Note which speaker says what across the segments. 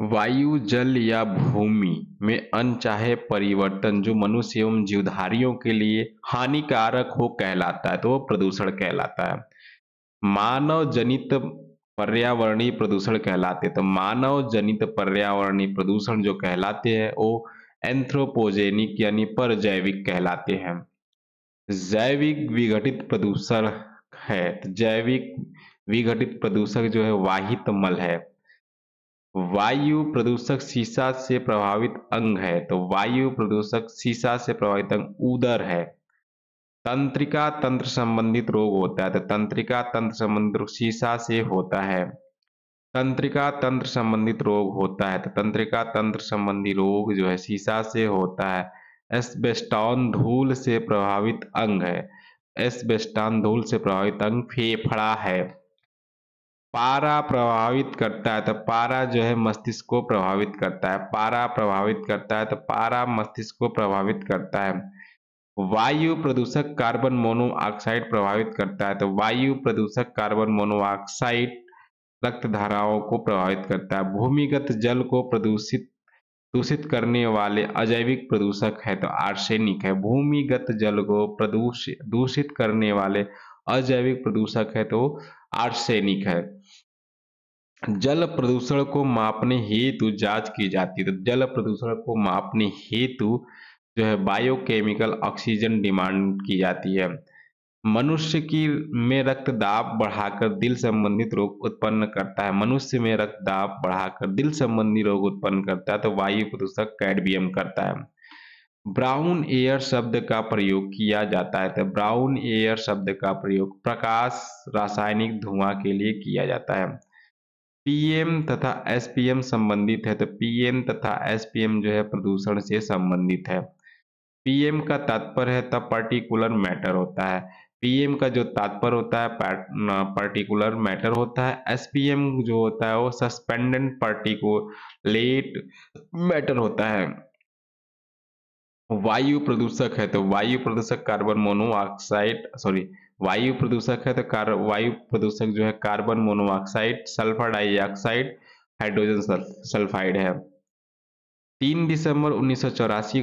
Speaker 1: वायु जल या भूमि में अनचाहे परिवर्तन जो मनुष्य एवं जीवधारियों के लिए हानिकारक हो कहलाता है तो वह प्रदूषण कहलाता है मानव जनित पर्यावरणीय प्रदूषण कहलाते तो मानव जनित पर्यावरणीय प्रदूषण जो कहलाते हैं वो एंथ्रोपोजेनिक यानी परजैविक कहलाते हैं जैविक विघटित प्रदूषण है तो जैविक विघटित प्रदूषक जो है वाहित मल है वायु प्रदूषक शीशा से प्रभावित अंग है तो वायु प्रदूषक शीशा से प्रभावित अंग उदर है तंत्रिका तंत्र संबंधित रोग होता है तो तंत्रिका तंत्र संबंधित रोग शीशा से होता है तंत्रिका तंत्र संबंधित रोग होता है तो तंत्रिका तंत्र संबंधी रोग जो है शीशा से होता है एस्बेस्टॉन धूल से प्रभावित अंग है एस्बेस्टॉन धूल से प्रभावित अंग फेफड़ा है पारा प्रभावित करता है तो पारा जो है मस्तिष्क को प्रभावित करता है पारा प्रभावित करता है तो पारा मस्तिष्क को प्रभावित करता है वायु प्रदूषक कार्बन मोनोऑक्साइड प्रभावित करता है तो वायु प्रदूषक कार्बन मोनोऑक्साइड रक्त धाराओं को प्रभावित करता है भूमिगत जल को प्रदूषित दूषित करने वाले अजैविक प्रदूषक है तो आर्सेनिक है भूमिगत जल को प्रदूषित दूषित करने वाले अजैविक प्रदूषक है तो आर्सेनिक है जल प्रदूषण को मापने हेतु जांच की जाती है तो जल प्रदूषण को मापने हेतु जो है बायोकेमिकल ऑक्सीजन डिमांड की जाती है मनुष्य की में रक्त दाब बढ़ाकर दिल संबंधित रोग उत्पन्न करता है मनुष्य में रक्त दाब बढ़ाकर दिल संबंधी रोग उत्पन्न करता है तो वायु प्रदूषक कैडबियम करता है ब्राउन एयर शब्द का प्रयोग किया जाता है तो ब्राउन एयर शब्द का प्रयोग प्रकाश रासायनिक धुआं के लिए किया जाता है पीएम तथा एसपीएम संबंधित है तो पीएम तथा एसपीएम जो है प्रदूषण से संबंधित है पीएम का तात्पर्य है तब पर्टिकुलर मैटर होता है पीएम का जो तात्पर्य होता है पर्टिकुलर मैटर होता है एसपीएम जो होता है वो सस्पेंडेंट पर्टिकुलेट मैटर होता है वायु प्रदूषक है तो वायु प्रदूषक कार्बन मोनोऑक्साइड सॉरी वायु प्रदूषक है तो कार वायु प्रदूषक जो है carbon monoxide sulphur dioxide hydrogen sulphide है तीन दिसंबर उन्नीस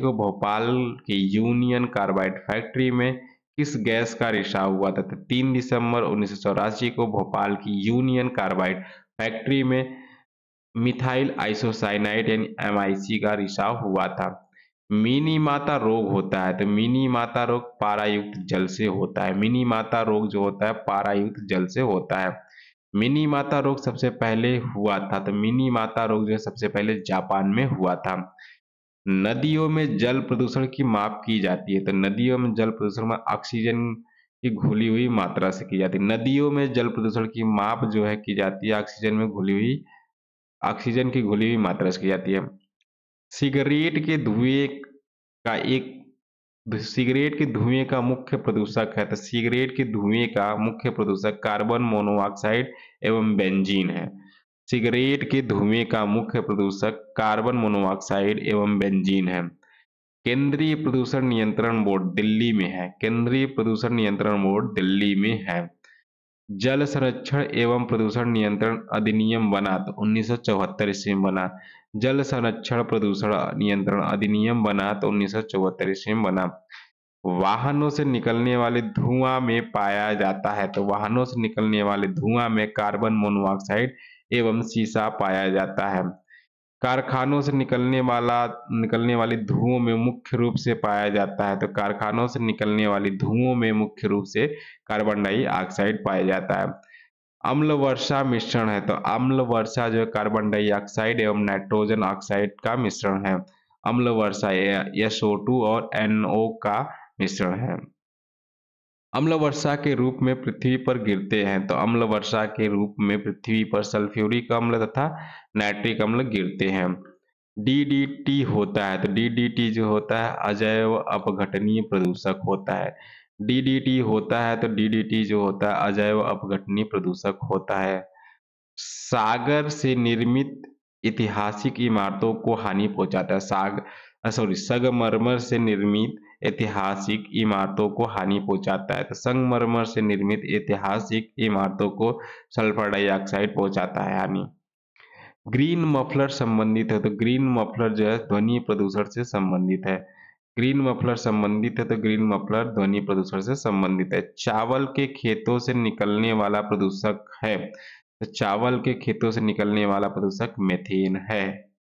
Speaker 1: को भोपाल की यूनियन कार्बाइड फैक्ट्री में किस गैस का रिसाव हुआ था तो तीन दिसंबर उन्नीस को भोपाल की यूनियन कार्बाइड फैक्ट्री में मिथाइल आइसोसाइनाइड यानी एम का रिसाव हुआ था मिनी माता रोग होता है तो मिनी माता रोग पारायुक्त जल से होता है मिनी माता रोग जो होता है पारायुक्त जल से होता है मिनी माता रोग सबसे पहले हुआ था तो मिनी माता रोग जो है सबसे पहले जापान में हुआ था नदियों में जल प्रदूषण की माप की जाती है तो नदियों में जल प्रदूषण में ऑक्सीजन की घुली हुई मात्रा से की जाती है नदियों में जल प्रदूषण की माप जो है की जाती है ऑक्सीजन में घुली हुई ऑक्सीजन की घुली हुई मात्रा से की जाती है सिगरेट के धुएं का एक सिगरेट के धुएं का मुख्य प्रदूषक है तो सिगरेट के धुएं का मुख्य प्रदूषक कार्बन मोनोऑक्साइड एवं बेंजीन है सिगरेट के धुएं का मुख्य प्रदूषक कार्बन मोनोऑक्साइड एवं बेंजीन है केंद्रीय प्रदूषण नियंत्रण बोर्ड दिल्ली में है केंद्रीय प्रदूषण नियंत्रण बोर्ड दिल्ली में है जल संरक्षण एवं प्रदूषण नियंत्रण अधिनियम बना तो उन्नीस ईस्वी में बना जल संरक्षण प्रदूषण नियंत्रण अधिनियम बना तो उन्नीस सौ बना वाहनों से निकलने वाले धुआं में पाया जाता है तो वाहनों से निकलने वाले धुआं में कार्बन मोनोऑक्साइड एवं सीसा पाया जाता है कारखानों से निकलने वाला निकलने वाले धुओं में मुख्य रूप से पाया जाता है तो कारखानों से निकलने वाली धुओं में मुख्य रूप से कार्बन डाइऑक्साइड पाया जाता है अम्ल वर्षा मिश्रण है तो अम्ल वर्षा जो कार्बन डाइऑक्साइड एवं नाइट्रोजन ऑक्साइड का मिश्रण है अम्ल वर्षा टू और NO का मिश्रण है अम्ल वर्षा के रूप में पृथ्वी पर गिरते हैं तो अम्ल वर्षा के रूप में पृथ्वी पर सल्फ्यूरिक अम्ल तथा नाइट्रिक अम्ल गिरते हैं डीडीटी होता है तो डीडीटी जो होता है अजैव अपघटनीय प्रदूषक होता है डीडीटी होता है तो डीडीटी जो होता है अजैव अपघटनी प्रदूषक होता है सागर से निर्मित ऐतिहासिक इमारतों को हानि पहुंचाता है साग सॉरी संगमरमर से निर्मित ऐतिहासिक इमारतों को हानि पहुंचाता है तो संगमरमर से निर्मित ऐतिहासिक इमारतों को सल्फर डाइऑक्साइड पहुंचाता है हानि ग्रीन मफलर संबंधित है तो ग्रीन मफलर जो है ध्वनि प्रदूषण से संबंधित है ग्रीन मफलर संबंधित है तो ग्रीन मफलर ध्वनि प्रदूषण से संबंधित है चावल के खेतों से निकलने वाला प्रदूषक है तो चावल के खेतों से निकलने वाला प्रदूषक मेथेन है